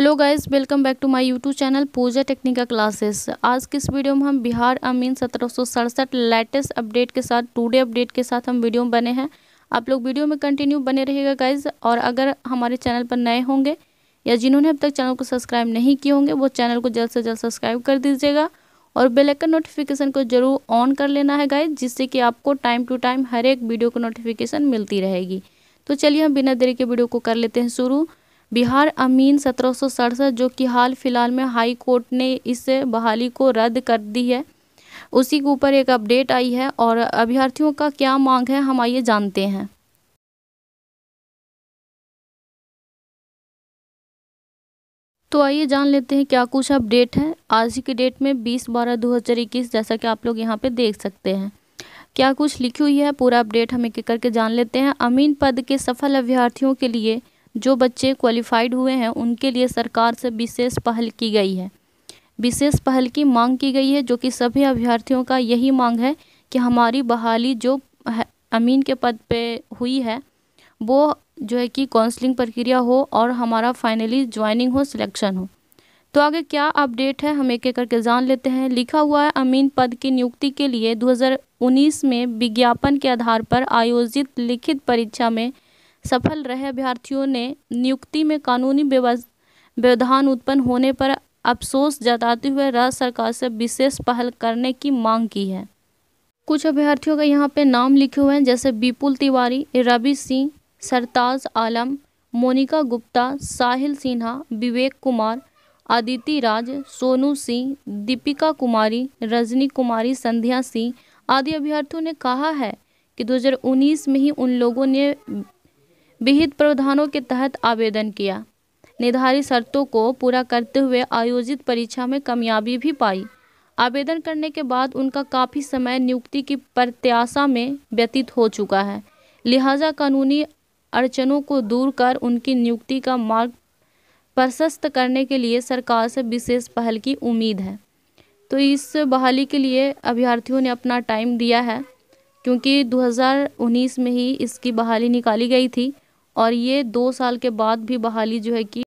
hello guys welcome back to my YouTube channel Pooja Technica classes आज के इस video में हम बिहार अमीन सत्रह लेटेस्ट अपडेट के साथ टूडे अपडेट के साथ हम वीडियो में बने हैं आप लोग वीडियो में कंटिन्यू बने रहिएगा गाइस और अगर हमारे चैनल पर नए होंगे या जिन्होंने अब तक चैनल को सब्सक्राइब नहीं किए होंगे वो चैनल को जल्द से जल्द सब्सक्राइब कर दीजिएगा और बेलैकन नोटिफिकेशन को जरूर ऑन कर लेना है गाइज जिससे कि आपको टाइम टू टाइम हर एक वीडियो को नोटिफिकेशन मिलती रहेगी तो चलिए हम बिना देरी के वीडियो को कर लेते हैं शुरू बिहार अमीन सत्रह जो कि हाल फिलहाल में हाई कोर्ट ने इस बहाली को रद्द कर दी है उसी के ऊपर एक अपडेट आई है और अभ्यर्थियों का क्या मांग है हम आइए जानते हैं तो आइए जान लेते हैं क्या कुछ अपडेट है आज की डेट में 20 बारह 2021 जैसा कि आप लोग यहाँ पे देख सकते हैं क्या कुछ लिखी हुई है पूरा अपडेट हम एक एक करके जान लेते हैं अमीन पद के सफल अभ्यर्थियों के लिए जो बच्चे क्वालिफाइड हुए हैं उनके लिए सरकार से विशेष पहल की गई है विशेष पहल की मांग की गई है जो कि सभी अभ्यर्थियों का यही मांग है कि हमारी बहाली जो अमीन के पद पे हुई है वो जो है कि काउंसलिंग प्रक्रिया हो और हमारा फाइनली ज्वाइनिंग हो सिलेक्शन हो तो आगे क्या अपडेट है हम एक एक करके जान लेते हैं लिखा हुआ है अमीन पद की नियुक्ति के लिए 2019 में विज्ञापन के आधार पर आयोजित लिखित परीक्षा में सफल रहे अभ्यर्थियों ने नियुक्ति में कानूनी व्यवधान उत्पन्न होने पर अफसोस जताते हुए राज्य सरकार से विशेष पहल करने की मांग की है कुछ अभ्यर्थियों का यहाँ पे नाम लिखे हुए हैं जैसे विपुल तिवारी रवि सिंह सरताज आलम मोनिका गुप्ता साहिल सिन्हा विवेक कुमार आदिति राज सोनू सिंह दीपिका कुमारी रजनी कुमारी संध्या सिंह आदि अभ्यर्थियों ने कहा है कि 2019 में ही उन लोगों ने विहित प्रावधानों के तहत आवेदन किया निर्धारित शर्तों को पूरा करते हुए आयोजित परीक्षा में कामयाबी भी पाई आवेदन करने के बाद उनका काफ़ी समय नियुक्ति की प्रत्याशा में व्यतीत हो चुका है लिहाजा कानूनी अड़चनों को दूर कर उनकी नियुक्ति का मार्ग प्रशस्त करने के लिए सरकार से विशेष पहल की उम्मीद है तो इस बहाली के लिए अभ्यर्थियों ने अपना टाइम दिया है क्योंकि 2019 में ही इसकी बहाली निकाली गई थी और ये दो साल के बाद भी बहाली जो है कि